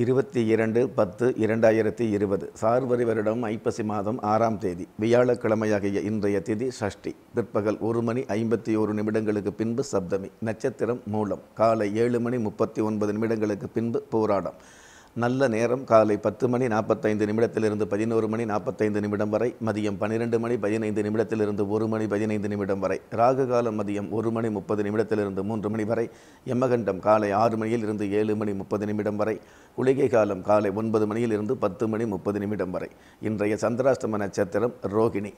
இருபத்தி இரண்டு பத்து இரண்டாயிரத்தி இருபது சார்வரி வருடம் ஐப்பசி மாதம் ஆறாம் தேதி வியாழக்கிழமையாகிய இன்றைய திதி சஷ்டி பிற்பகல் ஒரு மணி ஐம்பத்தி ஒரு நிமிடங்களுக்கு பின்பு சப்தமி நட்சத்திரம் மூலம் காலை ஏழு மணி முப்பத்தி ஒன்பது நிமிடங்களுக்கு பின்பு போராடம் நல்ல நேரம் காலை பத்து மணி நாற்பத்தைந்து நிமிடத்திலிருந்து பதினோரு மணி நாற்பத்தைந்து நிமிடம் வரை மதியம் பன்னிரெண்டு மணி பதினைந்து நிமிடத்திலிருந்து ஒரு மணி பதினைந்து நிமிடம் வரை ராகு காலம் மதியம் ஒரு மணி முப்பது நிமிடத்திலிருந்து மூன்று மணி வரை யமகண்டம் காலை ஆறு மணியில் இருந்து ஏழு மணி முப்பது நிமிடம் வரை குளிகை காலம் காலை ஒன்பது மணியில் இருந்து பத்து மணி முப்பது நிமிடம் வரை இன்றைய சந்திராஷ்டம நட்சத்திரம் ரோகிணி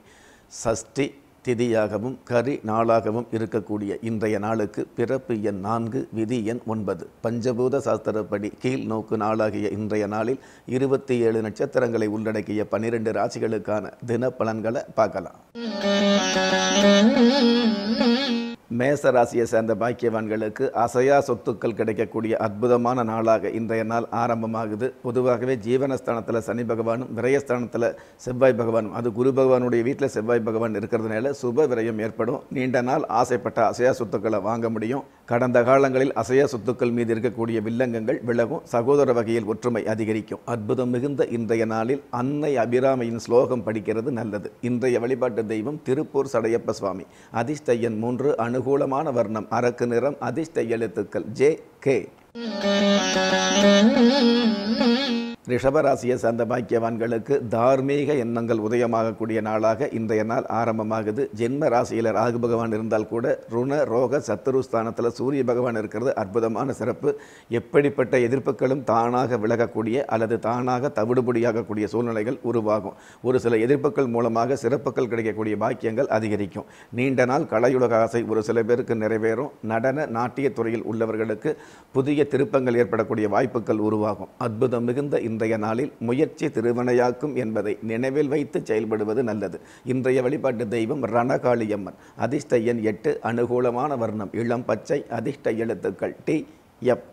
சஷ்டி திதியாகவும் கரி நாளாகவும் இருக்கக்கூடிய இன்றைய நாளுக்கு பிறப்பு எண் நான்கு விதி எண் ஒன்பது பஞ்சபூத சாஸ்திரப்படி கீழ் நோக்கு நாளாகிய இன்றைய நாளில் இருபத்தி ஏழு நட்சத்திரங்களை உள்ளடக்கிய பன்னிரண்டு ராசிகளுக்கான தின பலன்களை பார்க்கலாம் மேச ராசியை சேர்ந்த பாக்கியவான்களுக்கு அசையா சொத்துக்கள் கிடைக்கக்கூடிய அற்புதமான நாளாக இன்றைய நாள் ஆரம்பமாகுது பொதுவாகவே ஜீவனஸ்தானத்தில் சனி பகவானும் விரயஸ்தானத்தில் செவ்வாய் பகவானும் அது குரு பகவானுடைய வீட்டில் செவ்வாய் பகவான் இருக்கிறதுனால சுப விரயம் ஏற்படும் நீண்ட நாள் ஆசைப்பட்ட அசையா சொத்துக்களை வாங்க முடியும் கடந்த காலங்களில் அசையா சொத்துக்கள் மீது இருக்கக்கூடிய வில்லங்கங்கள் விலகும் சகோதர வகையில் ஒற்றுமை அதிகரிக்கும் அற்புதம் மிகுந்த இன்றைய நாளில் அன்னை அபிராமையின் ஸ்லோகம் படிக்கிறது நல்லது இன்றைய வழிபாட்டு தெய்வம் திருப்பூர் சடையப்ப சுவாமி அதிஷ்டையன் மூன்று அணு அனுகூலமான வர்ணம் அரக்கு நிறம் அதிர்ஷ்ட எழுத்துக்கள் ஜே கே ரிஷபராசியை சார்ந்த பாக்கியவான்களுக்கு தார்மீக எண்ணங்கள் உதயமாகக்கூடிய நாளாக இன்றைய நாள் ஆரம்பமாகுது ஜென்ம ராசியில் ராகு பகவான் இருந்தால் கூட ருண ரோக சத்துரு ஸ்தானத்தில் சூரிய பகவான் இருக்கிறது அற்புதமான சிறப்பு எப்படிப்பட்ட எதிர்ப்புகளும் தானாக விலகக்கூடிய அல்லது தானாக தவிடுபடியாகக்கூடிய சூழ்நிலைகள் உருவாகும் ஒரு சில எதிர்ப்புகள் மூலமாக சிறப்புகள் கிடைக்கக்கூடிய பாக்கியங்கள் அதிகரிக்கும் நீண்ட நாள் கலையுலக ஆசை ஒரு சில பேருக்கு நிறைவேறும் நடன நாட்டியத் துறையில் உள்ளவர்களுக்கு புதிய திருப்பங்கள் ஏற்படக்கூடிய வாய்ப்புகள் உருவாகும் அற்புதம் மிகுந்த இன்றைய நாளில் முயற்சி திருவினையாக்கும் என்பதை நினைவில் வைத்து செயல்படுவது நல்லது இன்றைய வழிபாட்டு தெய்வம் ரணகாளியம்மன் அதிர்ஷ்ட எண் எட்டு அனுகூலமான வர்ணம் இளம் பச்சை அதிர்ஷ்ட எழுத்துக்கள் டி எப்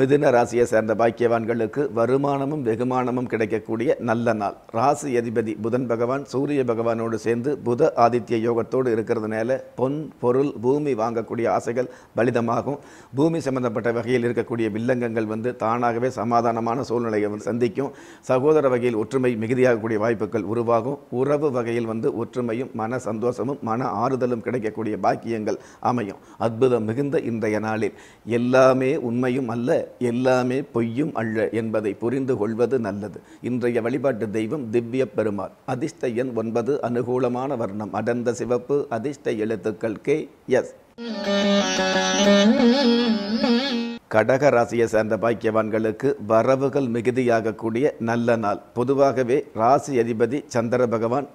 மிதுன ராசியை சேர்ந்த பாக்கியவான்களுக்கு வருமானமும் வெகுமானமும் கிடைக்கக்கூடிய நல்ல நாள் ராசி அதிபதி புதன் பகவான் சூரிய பகவானோடு சேர்ந்து புத ஆதித்ய யோகத்தோடு இருக்கிறதுனால பொன் பொருள் பூமி வாங்கக்கூடிய ஆசைகள் பலிதமாகும் பூமி சம்பந்தப்பட்ட வகையில் இருக்கக்கூடிய வில்லங்கங்கள் வந்து தானாகவே சமாதானமான சூழ்நிலையை சந்திக்கும் சகோதர வகையில் ஒற்றுமை மிகுதியாகக்கூடிய வாய்ப்புகள் உருவாகும் உறவு வகையில் வந்து ஒற்றுமையும் மன சந்தோஷமும் மன ஆறுதலும் கிடைக்கக்கூடிய பாக்கியங்கள் அமையும் அற்புதம் மிகுந்த இன்றைய நாளில் எல்லாமே உண்மையும் அல்ல எல்லாமே பொய்யும் அல்ல என்பதை புரிந்து கொள்வது நல்லது இன்றைய வழிபாட்டு தெய்வம் திவ்ய பெருமாள் அதிர்ஷ்ட எண் ஒன்பது அனுகூலமான வர்ணம் அடர்ந்த சிவப்பு அதிர்ஷ்ட எழுத்துக்கள் கே எஸ் கடக ராசியை சேர்ந்த பாக்கியவான்களுக்கு வரவுகள் மிகுதியாகக்கூடிய நல்ல நாள் பொதுவாகவே ராசி அதிபதி சந்திர பகவான்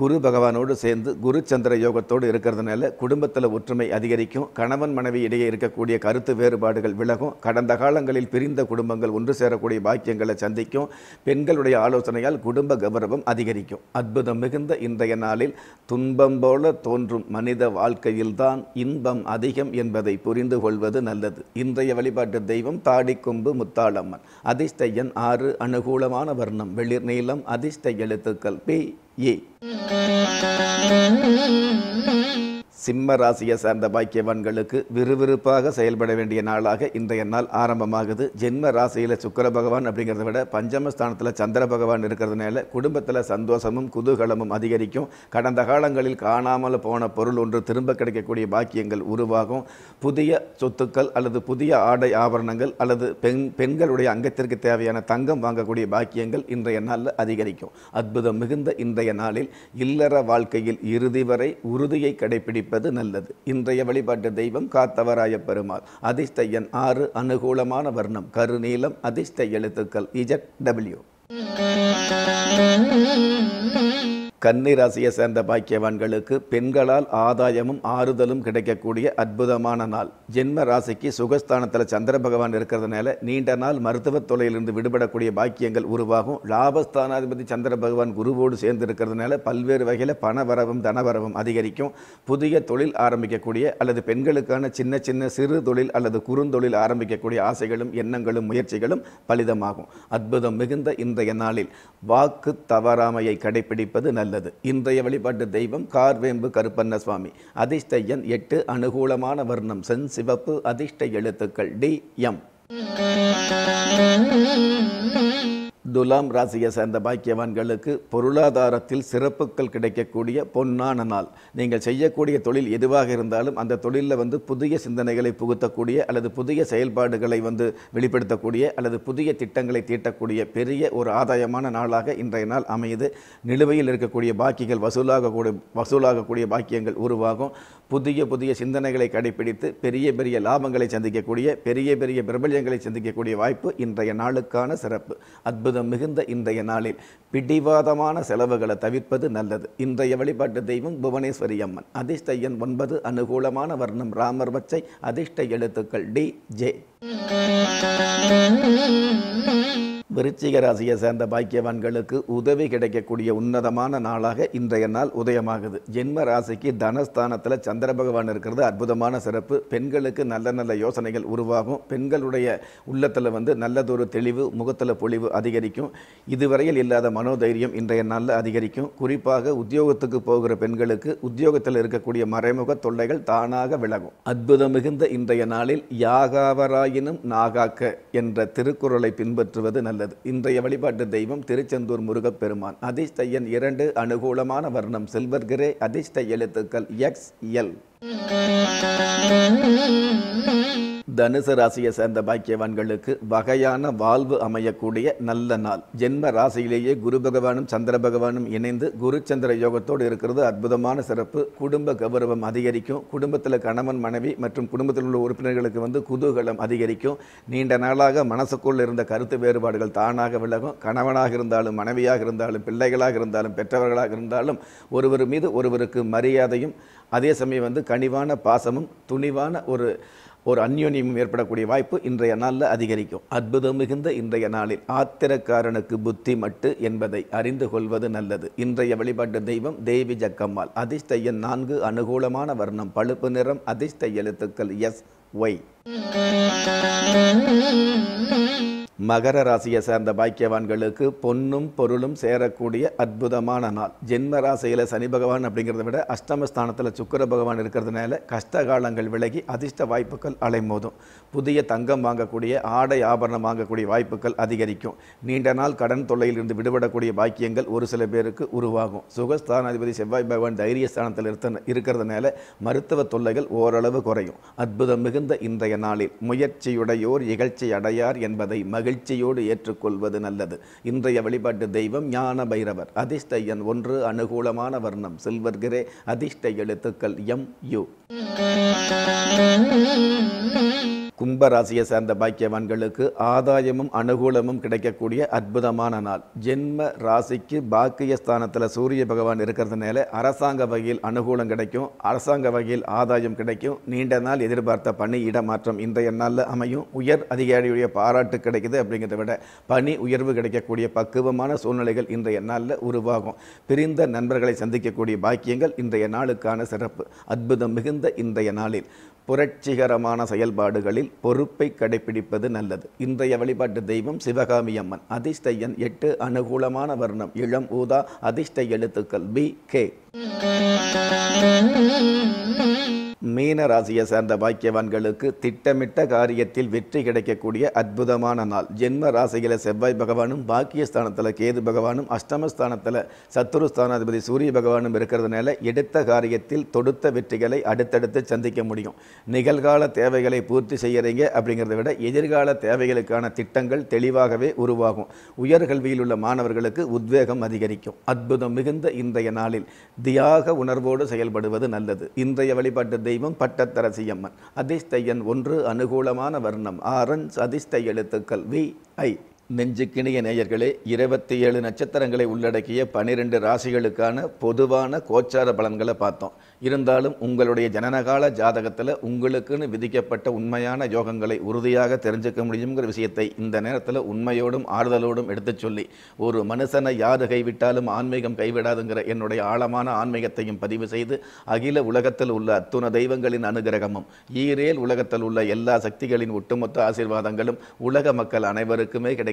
குரு பகவானோடு சேர்ந்து குரு சந்திர யோகத்தோடு இருக்கிறதுனால குடும்பத்தில் ஒற்றுமை அதிகரிக்கும் கணவன் மனைவி இடையே இருக்கக்கூடிய கருத்து வேறுபாடுகள் விலகும் கடந்த காலங்களில் பிரிந்த குடும்பங்கள் ஒன்று சேரக்கூடிய பாக்கியங்களை சந்திக்கும் பெண்களுடைய ஆலோசனையால் குடும்ப கௌரவம் அதிகரிக்கும் அற்புதம் மிகுந்த இன்றைய நாளில் துன்பம் போல தோன்றும் மனித வாழ்க்கையில்தான் இன்பம் அதிகம் என்பதை புரிந்து கொள்வது நல்லது இன்றைய வழிபாட்டு தெய்வம் தாடிக்கொம்பு முத்தாளம்மன் அதிர்ஷ்ட எண் ஆறு அனுகூலமான வர்ணம் வெளிர் நீளம் அதிர்ஷ்ட எழுத்துக்கள் பி gì சிம்ம ராசியை சார்ந்த பாக்கியவான்களுக்கு விறுவிறுப்பாக செயல்பட வேண்டிய நாளாக இன்றைய நாள் ஆரம்பமாகுது ஜென்ம ராசியில் சுக்கர பகவான் அப்படிங்கிறத விட பஞ்சமஸ்தானத்தில் சந்திர பகவான் இருக்கிறதுனால குடும்பத்தில் சந்தோஷமும் குதூகலமும் அதிகரிக்கும் கடந்த காலங்களில் காணாமல் போன பொருள் ஒன்று திரும்ப கிடைக்கக்கூடிய பாக்கியங்கள் உருவாகும் புதிய சொத்துக்கள் அல்லது புதிய ஆடை ஆபரணங்கள் அல்லது பெண் பெண்களுடைய அங்கத்திற்கு தேவையான தங்கம் வாங்கக்கூடிய பாக்கியங்கள் இன்றைய நாளில் அதிகரிக்கும் அற்புதம் மிகுந்த இன்றைய நாளில் இல்லற வாழ்க்கையில் இறுதி வரை உறுதியை கடைபிடிப்ப வைப்பது நல்லது இன்றைய வழிபாட்டு தெய்வம் காத்தவராய பெருமாள் அதிர்ஷ்ட எண் ஆறு அனுகூலமான வர்ணம் கருநீலம் அதிர்ஷ்ட எழுத்துக்கள் இஜட் டபிள்யூ கன்னிராசியை ராசியை சேர்ந்த பாக்கியவான்களுக்கு பெண்களால் ஆதாயமும் ஆறுதலும் கிடைக்கக்கூடிய அற்புதமான நாள் ஜென்ம ராசிக்கு சுகஸ்தானத்தில் சந்திர பகவான் இருக்கிறதுனால நீண்ட நாள் மருத்துவத் தொலையிலிருந்து விடுபடக்கூடிய பாக்கியங்கள் உருவாகும் லாபஸ்தானாதிபதி சந்திர பகவான் குருவோடு சேர்ந்து இருக்கிறதுனால பல்வேறு வகையில் பணவரவும் தனவரவும் அதிகரிக்கும் புதிய தொழில் ஆரம்பிக்கக்கூடிய அல்லது பெண்களுக்கான சின்ன சின்ன சிறு தொழில் அல்லது குறுந்தொழில் ஆரம்பிக்கக்கூடிய ஆசைகளும் எண்ணங்களும் முயற்சிகளும் பலிதமாகும் அற்புதம் மிகுந்த இன்றைய நாளில் வாக்கு தவறாமையை கடைபிடிப்பது நல்லது வந்தது இன்றைய வழிபாட்டு தெய்வம் கார்வேம்பு கருப்பண்ண சுவாமி அதிர்ஷ்டையன் எட்டு அனுகூலமான வர்ணம் சென் சிவப்பு அதிர்ஷ்ட எழுத்துக்கள் டி எம் துலாம் ராசியை சேர்ந்த பாக்கியவான்களுக்கு பொருளாதாரத்தில் சிறப்புகள் கிடைக்கக்கூடிய பொன்னான நாள் நீங்கள் செய்யக்கூடிய தொழில் எதுவாக இருந்தாலும் அந்த தொழிலில் வந்து புதிய சிந்தனைகளை புகுத்தக்கூடிய அல்லது புதிய செயல்பாடுகளை வந்து வெளிப்படுத்தக்கூடிய அல்லது புதிய திட்டங்களை தீட்டக்கூடிய பெரிய ஒரு ஆதாயமான நாளாக இன்றைய நாள் அமையுது நிலுவையில் இருக்கக்கூடிய பாக்கிகள் வசூலாகக்கூடிய வசூலாகக்கூடிய பாக்கியங்கள் உருவாகும் புதிய புதிய சிந்தனைகளை கடைபிடித்து பெரிய பெரிய லாபங்களை சந்திக்கக்கூடிய பெரிய பெரிய பிரபல்யங்களை சந்திக்கக்கூடிய வாய்ப்பு இன்றைய நாளுக்கான சிறப்பு அற்புத அற்புதம் மிகுந்த இன்றைய நாளில் பிடிவாதமான செலவுகளை தவிர்ப்பது நல்லது இன்றைய வழிபாட்டு தெய்வம் புவனேஸ்வரி அம்மன் அதிர்ஷ்ட எண் ஒன்பது அனுகூலமான வர்ணம் ராமர் பச்சை அதிர்ஷ்ட எழுத்துக்கள் டி ஜே விருச்சிக ராசியை சேர்ந்த பாக்கியவான்களுக்கு உதவி கிடைக்கக்கூடிய உன்னதமான நாளாக இன்றைய நாள் உதயமாகுது ஜென்ம ராசிக்கு தனஸ்தானத்தில் சந்திர பகவான் இருக்கிறது அற்புதமான சிறப்பு பெண்களுக்கு நல்ல நல்ல யோசனைகள் உருவாகும் பெண்களுடைய உள்ளத்தில் வந்து நல்லதொரு தெளிவு முகத்தில் பொழிவு அதிகரிக்கும் இதுவரையில் இல்லாத மனோதைரியம் இன்றைய நாளில் அதிகரிக்கும் குறிப்பாக உத்தியோகத்துக்கு போகிற பெண்களுக்கு உத்தியோகத்தில் இருக்கக்கூடிய மறைமுக தொல்லைகள் தானாக விலகும் அற்புதம் மிகுந்த இன்றைய நாளில் யாகாவராயினும் நாகாக்க என்ற திருக்குறளை பின்பற்றுவது நல்லது அமைகிறது இன்றைய வழிபாட்டு தெய்வம் திருச்செந்தூர் முருகப்பெருமான் பெருமான் எண் இரண்டு அனுகூலமான வர்ணம் சில்வர் அதிர்ஷ்ட எழுத்துக்கள் எக்ஸ் எல் தனுசு ராசியை சேர்ந்த பாக்கியவான்களுக்கு வகையான வாழ்வு அமையக்கூடிய நல்ல நாள் ஜென்ம ராசியிலேயே குரு பகவானும் சந்திர பகவானும் இணைந்து குரு சந்திர யோகத்தோடு இருக்கிறது அற்புதமான சிறப்பு குடும்ப கௌரவம் அதிகரிக்கும் குடும்பத்தில் கணவன் மனைவி மற்றும் குடும்பத்தில் உள்ள உறுப்பினர்களுக்கு வந்து குதூகலம் அதிகரிக்கும் நீண்ட நாளாக மனசுக்குள் இருந்த கருத்து வேறுபாடுகள் தானாக விலகும் கணவனாக இருந்தாலும் மனைவியாக இருந்தாலும் பிள்ளைகளாக இருந்தாலும் பெற்றவர்களாக இருந்தாலும் ஒருவர் மீது ஒருவருக்கு மரியாதையும் அதே சமயம் வந்து கனிவான பாசமும் துணிவான ஒரு ஒரு அந்யோன்யம் ஏற்படக்கூடிய வாய்ப்பு இன்றைய நாளில் அதிகரிக்கும் அற்புதம் மிகுந்த இன்றைய நாளில் ஆத்திரக்காரனுக்கு புத்தி மட்டு என்பதை அறிந்து கொள்வது நல்லது இன்றைய வழிபாட்டு தெய்வம் தேவி ஜக்கம்மாள் அதிஷ்டையன் நான்கு அனுகூலமான வர்ணம் பழுப்பு நிறம் அதிர்ஷ்ட எழுத்துக்கள் எஸ் ஒய் மகர ராசியை சேர்ந்த பாக்கியவான்களுக்கு பொன்னும் பொருளும் சேரக்கூடிய அற்புதமான நாள் ஜென்ம ராசியில் சனி பகவான் அப்படிங்கிறத விட அஷ்டமஸ்தானத்தில் சுக்கர பகவான் இருக்கிறதுனால கஷ்ட காலங்கள் விலகி அதிர்ஷ்ட வாய்ப்புகள் அலைமோதும் புதிய தங்கம் வாங்கக்கூடிய ஆடை ஆபரணம் வாங்கக்கூடிய வாய்ப்புகள் அதிகரிக்கும் நீண்ட நாள் கடன் தொல்லையிலிருந்து விடுபடக்கூடிய பாக்கியங்கள் ஒரு சில பேருக்கு உருவாகும் சுகஸ்தானாதிபதி செவ்வாய் பகவான் தைரியஸ்தானத்தில் இருத்த இருக்கிறதுனால மருத்துவ தொல்லைகள் ஓரளவு குறையும் அற்புதம் மிகுந்த இன்றைய நாளில் முயற்சியுடையோர் இகழ்ச்சி அடையார் என்பதை மக மகிழ்ச்சியோடு ஏற்றுக்கொள்வது நல்லது இன்றைய வழிபாட்டு தெய்வம் ஞான பைரவர் அதிர்ஷ்டையன் ஒன்று அனுகூலமான வர்ணம் சில்வர் கிரே அதிர்ஷ்ட எழுத்துக்கள் எம் யு கும்பராசியை சேர்ந்த பாக்கியவான்களுக்கு ஆதாயமும் அனுகூலமும் கிடைக்கக்கூடிய அற்புதமான நாள் ஜென்ம ராசிக்கு பாக்கிய ஸ்தானத்தில் சூரிய பகவான் இருக்கிறதுனால அரசாங்க வகையில் அனுகூலம் கிடைக்கும் அரசாங்க வகையில் ஆதாயம் கிடைக்கும் நீண்ட நாள் எதிர்பார்த்த பணி இடமாற்றம் இன்றைய நாளில் அமையும் உயர் அதிகாரியுடைய பாராட்டு கிடைக்குது அப்படிங்கிறத விட பணி உயர்வு கிடைக்கக்கூடிய பக்குவமான சூழ்நிலைகள் இன்றைய நாளில் உருவாகும் பிரிந்த நண்பர்களை சந்திக்கக்கூடிய பாக்கியங்கள் இன்றைய நாளுக்கான சிறப்பு அற்புதம் மிகுந்த இன்றைய நாளில் புரட்சிகரமான செயல்பாடுகளில் பொறுப்பை கடைபிடிப்பது நல்லது இன்றைய வழிபாட்டு தெய்வம் சிவகாமி அம்மன் அதிர்ஷ்டையன் எட்டு அனுகூலமான வர்ணம் இளம் ஊதா அதிர்ஷ்ட எழுத்துக்கள் பி கே மீன ராசியை சார்ந்த பாக்கியவான்களுக்கு திட்டமிட்ட காரியத்தில் வெற்றி கிடைக்கக்கூடிய அற்புதமான நாள் ஜென்ம ராசிகளை செவ்வாய் பகவானும் பாக்கியஸ்தானத்தில் கேது பகவானும் அஷ்டமஸ்தானத்தில் சத்துருஸ்தானாதிபதி சூரிய பகவானும் இருக்கிறதுனால எடுத்த காரியத்தில் தொடுத்த வெற்றிகளை அடுத்தடுத்து சந்திக்க முடியும் நிகழ்கால தேவைகளை பூர்த்தி செய்கிறீங்க அப்படிங்கிறத விட எதிர்கால தேவைகளுக்கான திட்டங்கள் தெளிவாகவே உருவாகும் உயர்கல்வியில் உள்ள மாணவர்களுக்கு உத்வேகம் அதிகரிக்கும் அற்புதம் மிகுந்த இன்றைய நாளில் தியாக உணர்வோடு செயல்படுவது நல்லது இன்றைய வழிபாட்டு தெய்வம் பட்டத்தரசியம்மன் அதிர்ஷ்ட எண் ஒன்று அனுகூலமான வர்ணம் ஆரஞ்ச் அதிர்ஷ்ட எழுத்துக்கள் வி ஐ நெஞ்சுக்கிணிய நேயர்களே இருபத்தி ஏழு நட்சத்திரங்களை உள்ளடக்கிய பனிரெண்டு ராசிகளுக்கான பொதுவான கோச்சார பலன்களை பார்த்தோம் இருந்தாலும் உங்களுடைய ஜனனகால ஜாதகத்தில் உங்களுக்குன்னு விதிக்கப்பட்ட உண்மையான யோகங்களை உறுதியாக தெரிஞ்சுக்க முடியுங்கிற விஷயத்தை இந்த நேரத்தில் உண்மையோடும் ஆறுதலோடும் எடுத்துச் சொல்லி ஒரு மனுஷனை யாரு கைவிட்டாலும் ஆன்மீகம் கைவிடாதுங்கிற என்னுடைய ஆழமான ஆன்மீகத்தையும் பதிவு செய்து அகில உலகத்தில் உள்ள அத்துண தெய்வங்களின் அனுகிரகமும் ஈரேல் உலகத்தில் உள்ள எல்லா சக்திகளின் ஒட்டுமொத்த ஆசீர்வாதங்களும் உலக மக்கள் அனைவருக்குமே கிடைக்கும்